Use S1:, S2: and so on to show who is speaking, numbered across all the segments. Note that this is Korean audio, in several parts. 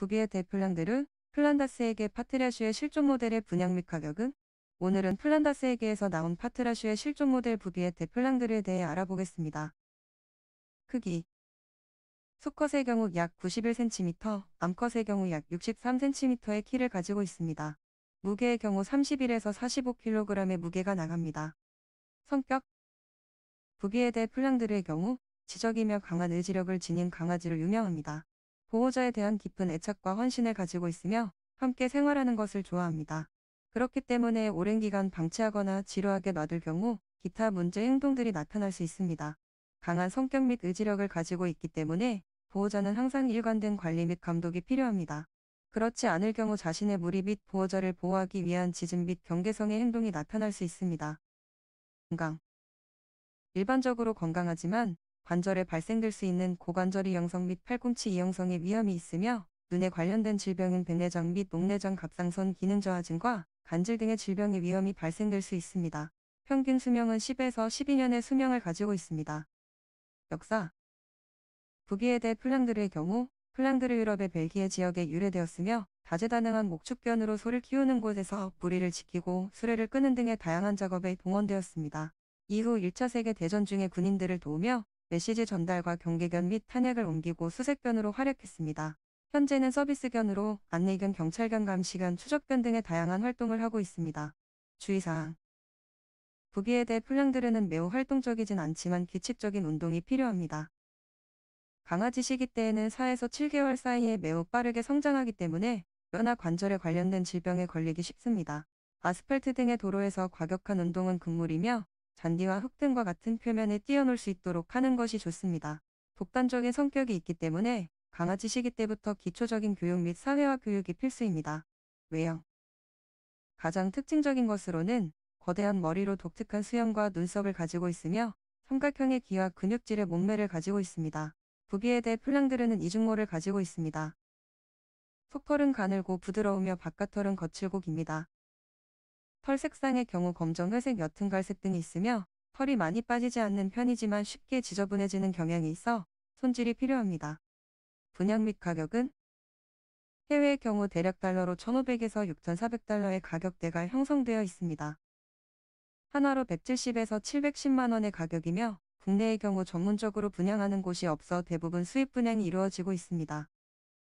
S1: 구비의 대플란드르, 플란다스에게 파트라슈의 실존 모델의 분양 및 가격은? 오늘은 플란다스에게에서 나온 파트라슈의 실존 모델 부비의 대플란드르에 대해 알아보겠습니다. 크기 수컷의 경우 약 91cm, 암컷의 경우 약 63cm의 키를 가지고 있습니다. 무게의 경우 31에서 45kg의 무게가 나갑니다. 성격 부비의 대플란드르의 경우 지적이며 강한 의지력을 지닌 강아지로 유명합니다. 보호자에 대한 깊은 애착과 헌신을 가지고 있으며 함께 생활하는 것을 좋아합니다. 그렇기 때문에 오랜 기간 방치하거나 지루하게 놔둘 경우 기타 문제 행동들이 나타날 수 있습니다. 강한 성격 및 의지력을 가지고 있기 때문에 보호자는 항상 일관된 관리 및 감독이 필요합니다. 그렇지 않을 경우 자신의 무리 및 보호자를 보호하기 위한 지진 및 경계성의 행동이 나타날 수 있습니다. 건강 일반적으로 건강하지만 관절에 발생될 수 있는 고관절이 형성 및 팔꿈치 이형성의 위험이 있으며 눈에 관련된 질병은 백내장 및 목내장 갑상선 기능 저하증과 간질 등의 질병의 위험이 발생될 수 있습니다. 평균 수명은 10에서 12년의 수명을 가지고 있습니다. 역사 북위에 대해 플랑드르의 경우 플랑드르 유럽의 벨기에 지역에 유래되었으며 다재다능한 목축변으로 소를 키우는 곳에서 무리를 지키고 수레를 끄는 등의 다양한 작업에 동원되었습니다. 이후 1차 세계대전 중에 군인들을 도우며 메시지 전달과 경계견 및 탄핵을 옮기고 수색견으로 활약했습니다. 현재는 서비스견으로 안내견, 경찰견, 감시견, 추적견 등의 다양한 활동을 하고 있습니다. 주의사항 부기에 대해 플랑드르는 매우 활동적이진 않지만 규칙적인 운동이 필요합니다. 강아지 시기 때에는 4에서 7개월 사이에 매우 빠르게 성장하기 때문에 뼈나 관절에 관련된 질병에 걸리기 쉽습니다. 아스팔트 등의 도로에서 과격한 운동은 금물이며 잔디와 흙 등과 같은 표면에 뛰어놀 수 있도록 하는 것이 좋습니다. 독단적인 성격이 있기 때문에 강아지 시기 때부터 기초적인 교육 및 사회화 교육이 필수입니다. 외형 가장 특징적인 것으로는 거대한 머리로 독특한 수염과 눈썹을 가지고 있으며 삼각형의 귀와 근육질의 몸매를 가지고 있습니다. 부비에 대해 플랑드르는 이중모를 가지고 있습니다. 속털은 가늘고 부드러우며 바깥털은 거칠고 깁니다. 털 색상의 경우 검정, 회색, 옅은 갈색 등이 있으며 털이 많이 빠지지 않는 편이지만 쉽게 지저분해지는 경향이 있어 손질이 필요합니다. 분양 및 가격은 해외의 경우 대략 달러로 1,500에서 6,400달러의 가격대가 형성되어 있습니다. 하나로 170에서 710만원의 가격이며 국내의 경우 전문적으로 분양하는 곳이 없어 대부분 수입 분양이 이루어지고 있습니다.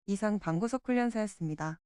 S1: 이상 방구석 훈련사였습니다.